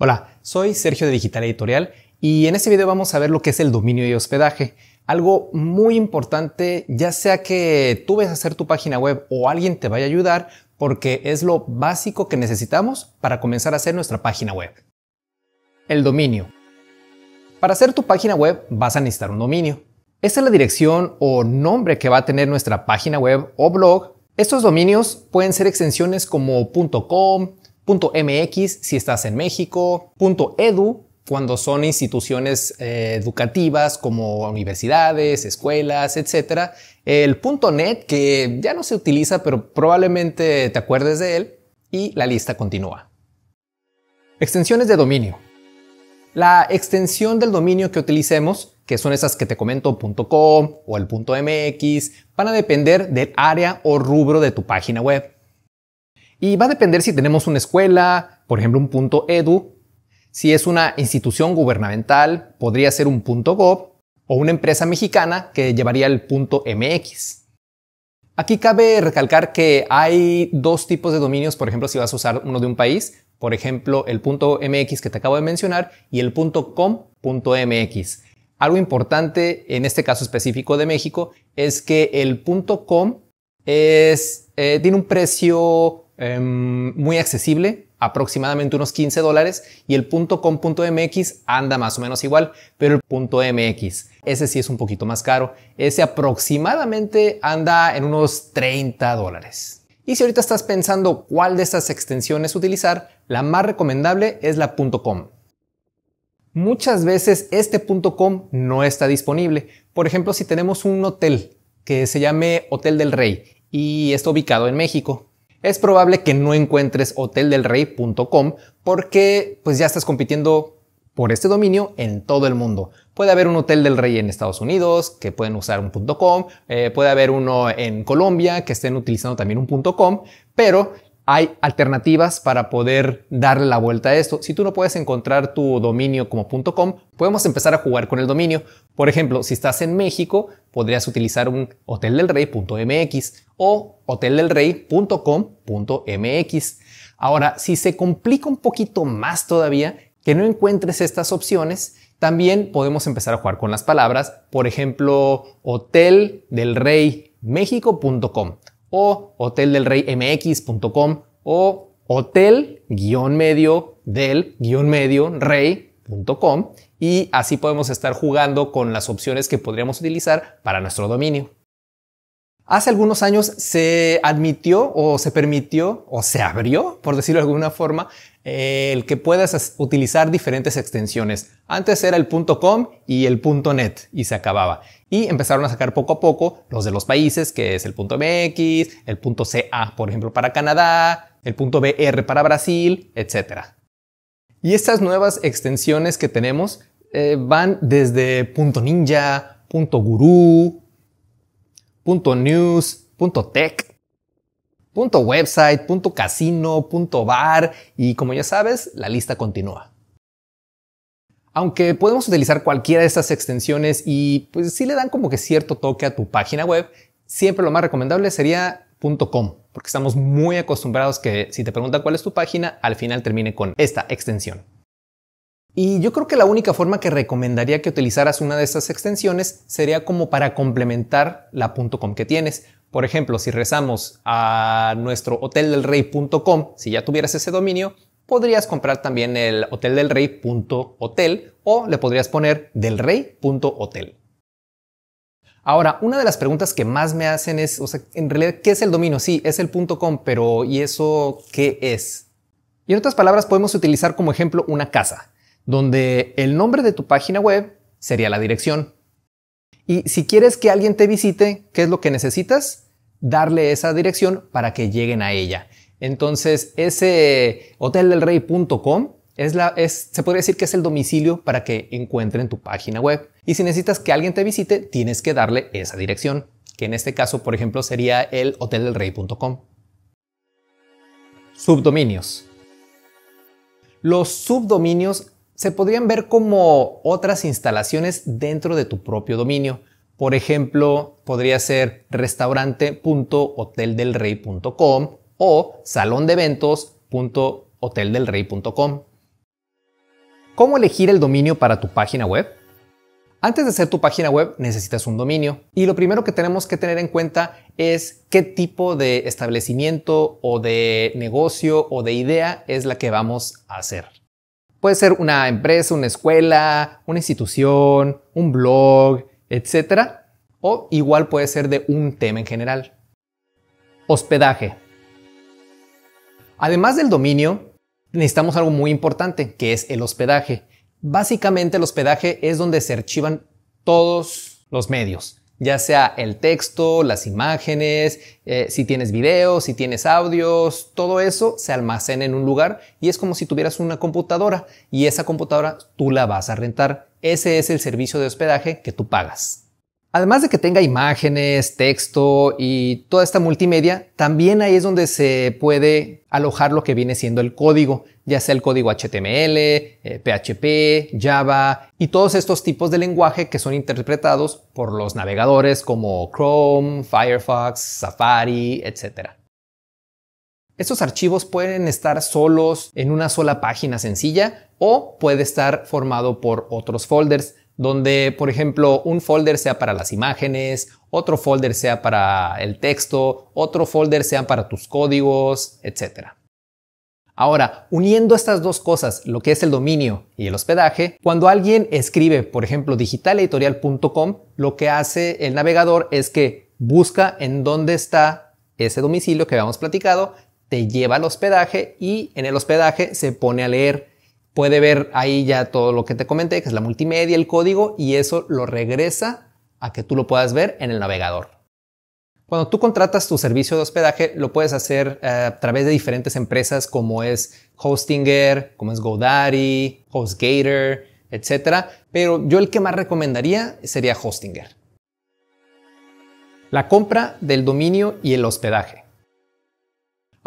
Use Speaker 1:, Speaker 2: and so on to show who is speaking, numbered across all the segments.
Speaker 1: Hola, soy Sergio de Digital Editorial y en este video vamos a ver lo que es el dominio y hospedaje. Algo muy importante, ya sea que tú ves a hacer tu página web o alguien te vaya a ayudar, porque es lo básico que necesitamos para comenzar a hacer nuestra página web. El dominio. Para hacer tu página web vas a necesitar un dominio. Esta es la dirección o nombre que va a tener nuestra página web o blog. Estos dominios pueden ser extensiones como .com, .mx si estás en México, .edu cuando son instituciones eh, educativas como universidades, escuelas, etc. El .net que ya no se utiliza pero probablemente te acuerdes de él y la lista continúa. Extensiones de dominio. La extensión del dominio que utilicemos, que son esas que te comento .com o el .mx, van a depender del área o rubro de tu página web. Y va a depender si tenemos una escuela, por ejemplo un punto edu, si es una institución gubernamental, podría ser un punto gov, o una empresa mexicana que llevaría el punto mx. Aquí cabe recalcar que hay dos tipos de dominios, por ejemplo, si vas a usar uno de un país, por ejemplo, el punto mx que te acabo de mencionar y el punto com.mx. Algo importante en este caso específico de México es que el punto com es, eh, tiene un precio Em, muy accesible, aproximadamente unos 15 dólares, y el .com.mx anda más o menos igual, pero el .mx, ese sí es un poquito más caro, ese aproximadamente anda en unos 30 dólares. Y si ahorita estás pensando cuál de estas extensiones utilizar, la más recomendable es la .com. Muchas veces este .com no está disponible. Por ejemplo, si tenemos un hotel que se llame Hotel del Rey y está ubicado en México, es probable que no encuentres hoteldelrey.com porque pues ya estás compitiendo por este dominio en todo el mundo. Puede haber un Hotel del Rey en Estados Unidos que pueden usar un eh, puede haber uno en Colombia que estén utilizando también un .com, pero hay alternativas para poder darle la vuelta a esto. Si tú no puedes encontrar tu dominio como .com, podemos empezar a jugar con el dominio. Por ejemplo, si estás en México, podrías utilizar un hoteldelrey.mx o hoteldelrey.com.mx. Ahora, si se complica un poquito más todavía, que no encuentres estas opciones, también podemos empezar a jugar con las palabras, por ejemplo, hoteldelreymexico.com o hoteldelreymx.com o hotel-medio del-medio rey.com y así podemos estar jugando con las opciones que podríamos utilizar para nuestro dominio. Hace algunos años se admitió o se permitió o se abrió, por decirlo de alguna forma, eh, el que puedas utilizar diferentes extensiones. Antes era el .com y el .net y se acababa. Y empezaron a sacar poco a poco los de los países, que es el .mx, el .ca, por ejemplo, para Canadá, el .br para Brasil, etc. Y estas nuevas extensiones que tenemos eh, van desde .ninja, .guru, punto news, website, casino, bar y como ya sabes, la lista continúa. Aunque podemos utilizar cualquiera de estas extensiones y pues si le dan como que cierto toque a tu página web, siempre lo más recomendable sería .com, porque estamos muy acostumbrados que si te preguntan cuál es tu página, al final termine con esta extensión. Y yo creo que la única forma que recomendaría que utilizaras una de estas extensiones sería como para complementar la .com que tienes. Por ejemplo, si rezamos a nuestro hoteldelrey.com, si ya tuvieras ese dominio, podrías comprar también el hoteldelrey.hotel o le podrías poner delrey.hotel. Ahora, una de las preguntas que más me hacen es, o sea, en realidad, ¿qué es el dominio? Sí, es el .com, pero ¿y eso qué es? Y en otras palabras, podemos utilizar como ejemplo una casa donde el nombre de tu página web sería la dirección. Y si quieres que alguien te visite, ¿qué es lo que necesitas? Darle esa dirección para que lleguen a ella. Entonces, ese hoteldelrey.com es se podría decir que es el domicilio para que encuentren tu página web. Y si necesitas que alguien te visite, tienes que darle esa dirección, que en este caso, por ejemplo, sería el hoteldelrey.com. Subdominios. Los subdominios se podrían ver como otras instalaciones dentro de tu propio dominio. Por ejemplo, podría ser restaurante.hoteldelrey.com o salondeventos.hoteldelrey.com ¿Cómo elegir el dominio para tu página web? Antes de hacer tu página web necesitas un dominio y lo primero que tenemos que tener en cuenta es qué tipo de establecimiento o de negocio o de idea es la que vamos a hacer. Puede ser una empresa, una escuela, una institución, un blog, etc. O igual puede ser de un tema en general. Hospedaje. Además del dominio, necesitamos algo muy importante, que es el hospedaje. Básicamente el hospedaje es donde se archivan todos los medios ya sea el texto, las imágenes, eh, si tienes videos, si tienes audios, todo eso se almacena en un lugar y es como si tuvieras una computadora y esa computadora tú la vas a rentar. Ese es el servicio de hospedaje que tú pagas. Además de que tenga imágenes, texto y toda esta multimedia, también ahí es donde se puede alojar lo que viene siendo el código, ya sea el código HTML, PHP, eh, Java y todos estos tipos de lenguaje que son interpretados por los navegadores como Chrome, Firefox, Safari, etc. Estos archivos pueden estar solos en una sola página sencilla o puede estar formado por otros folders donde, por ejemplo, un folder sea para las imágenes, otro folder sea para el texto, otro folder sea para tus códigos, etc. Ahora, uniendo estas dos cosas, lo que es el dominio y el hospedaje, cuando alguien escribe, por ejemplo, digitaleditorial.com, lo que hace el navegador es que busca en dónde está ese domicilio que habíamos platicado, te lleva al hospedaje y en el hospedaje se pone a leer puede ver ahí ya todo lo que te comenté, que es la multimedia, el código, y eso lo regresa a que tú lo puedas ver en el navegador. Cuando tú contratas tu servicio de hospedaje, lo puedes hacer eh, a través de diferentes empresas como es Hostinger, como es GoDaddy, HostGator, etc. Pero yo el que más recomendaría sería Hostinger. La compra del dominio y el hospedaje.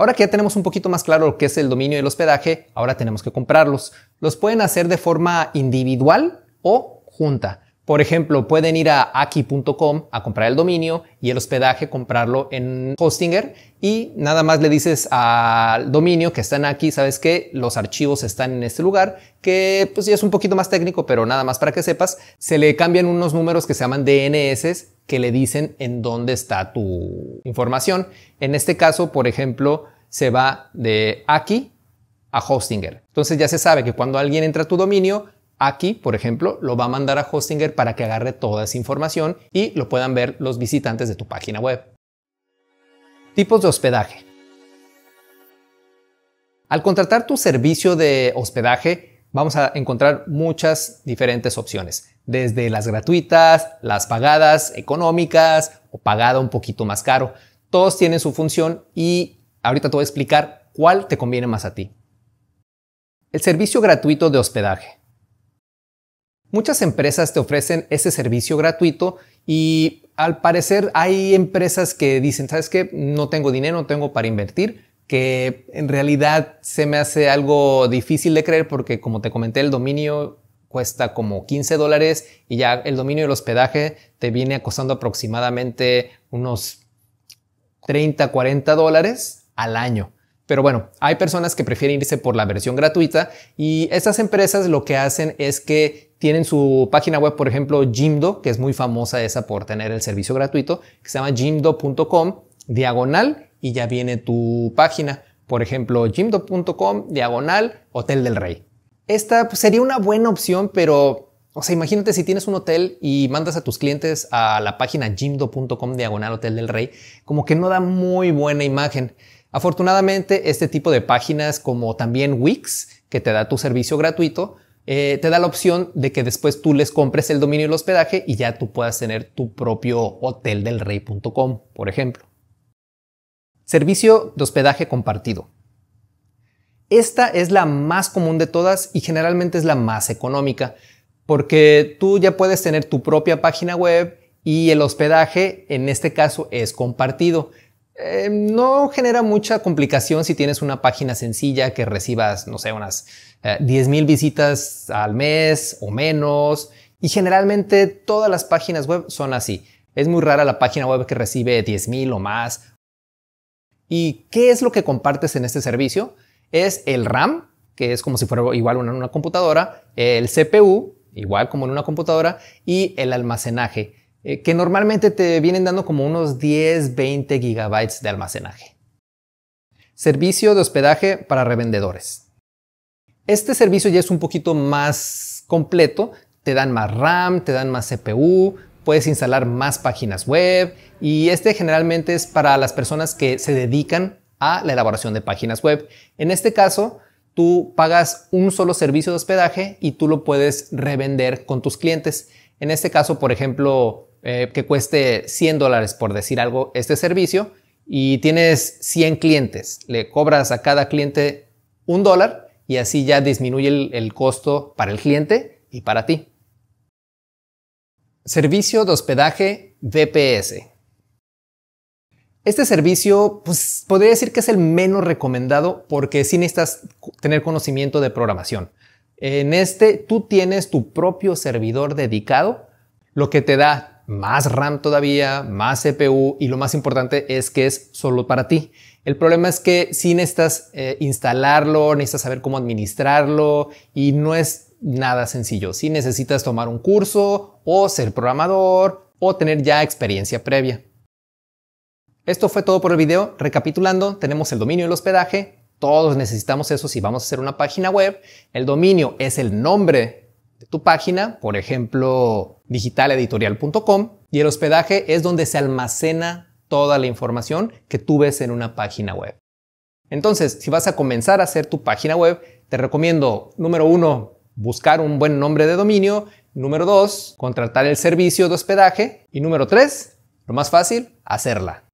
Speaker 1: Ahora que ya tenemos un poquito más claro lo que es el dominio del hospedaje, ahora tenemos que comprarlos. Los pueden hacer de forma individual o junta. Por ejemplo, pueden ir a aki.com a comprar el dominio y el hospedaje comprarlo en Hostinger y nada más le dices al dominio que están aquí, sabes que los archivos están en este lugar, que pues ya es un poquito más técnico, pero nada más para que sepas, se le cambian unos números que se llaman DNS que le dicen en dónde está tu información. En este caso, por ejemplo, se va de aquí a Hostinger. Entonces ya se sabe que cuando alguien entra a tu dominio, Aquí, por ejemplo, lo va a mandar a Hostinger para que agarre toda esa información y lo puedan ver los visitantes de tu página web. Tipos de hospedaje. Al contratar tu servicio de hospedaje, vamos a encontrar muchas diferentes opciones, desde las gratuitas, las pagadas, económicas o pagada un poquito más caro. Todos tienen su función y ahorita te voy a explicar cuál te conviene más a ti. El servicio gratuito de hospedaje. Muchas empresas te ofrecen ese servicio gratuito y al parecer hay empresas que dicen, ¿sabes qué? No tengo dinero, no tengo para invertir, que en realidad se me hace algo difícil de creer porque como te comenté, el dominio cuesta como 15 dólares y ya el dominio y el hospedaje te viene costando aproximadamente unos 30, 40 dólares al año. Pero bueno, hay personas que prefieren irse por la versión gratuita y estas empresas lo que hacen es que tienen su página web, por ejemplo, Jimdo, que es muy famosa esa por tener el servicio gratuito, que se llama jimdo.com diagonal y ya viene tu página. Por ejemplo, jimdo.com diagonal Hotel del Rey. Esta pues, sería una buena opción, pero, o sea, imagínate si tienes un hotel y mandas a tus clientes a la página jimdo.com diagonal Hotel del Rey, como que no da muy buena imagen. Afortunadamente, este tipo de páginas como también Wix, que te da tu servicio gratuito, eh, te da la opción de que después tú les compres el dominio y el hospedaje y ya tú puedas tener tu propio hoteldelrey.com, por ejemplo. Servicio de hospedaje compartido. Esta es la más común de todas y generalmente es la más económica, porque tú ya puedes tener tu propia página web y el hospedaje en este caso es compartido. Em, no genera mucha complicación si tienes una página sencilla que recibas, no sé, unas 10.000 eh, visitas al mes o menos. Y generalmente todas las páginas web son así. Es muy rara la página web que recibe 10.000 o más. ¿Y qué es lo que compartes en este servicio? Es el RAM, que es como si fuera igual en una computadora, el CPU, igual como en una computadora, y el almacenaje. Eh, que normalmente te vienen dando como unos 10-20 gigabytes de almacenaje. Servicio de hospedaje para revendedores. Este servicio ya es un poquito más completo, te dan más RAM, te dan más CPU, puedes instalar más páginas web y este generalmente es para las personas que se dedican a la elaboración de páginas web. En este caso, tú pagas un solo servicio de hospedaje y tú lo puedes revender con tus clientes. En este caso, por ejemplo, eh, que cueste 100 dólares, por decir algo, este servicio, y tienes 100 clientes, le cobras a cada cliente un dólar y así ya disminuye el, costo para el cliente y para ti. Servicio de hospedaje VPS. Este servicio, pues podría decir que es el menos recomendado porque sí necesitas tener conocimiento de programación. En este, tú tienes tu propio servidor dedicado, lo que te da más RAM todavía, más CPU y lo más importante es que es solo para ti. El problema es que si necesitas eh, instalarlo, necesitas saber cómo administrarlo y no es nada sencillo. Si necesitas tomar un curso o ser programador o tener ya experiencia previa. Esto fue todo por el video. Recapitulando, tenemos el dominio y el hospedaje. Todos necesitamos eso si vamos a hacer una página web. El dominio es el nombre tu página, por ejemplo, digitaleditorial.com, y el hospedaje es donde se almacena toda la información que tú ves en una página web. Entonces, si vas a comenzar a hacer tu página web, te recomiendo, número uno, buscar un buen nombre de dominio, número dos, contratar el servicio de hospedaje, y número tres, lo más fácil, hacerla.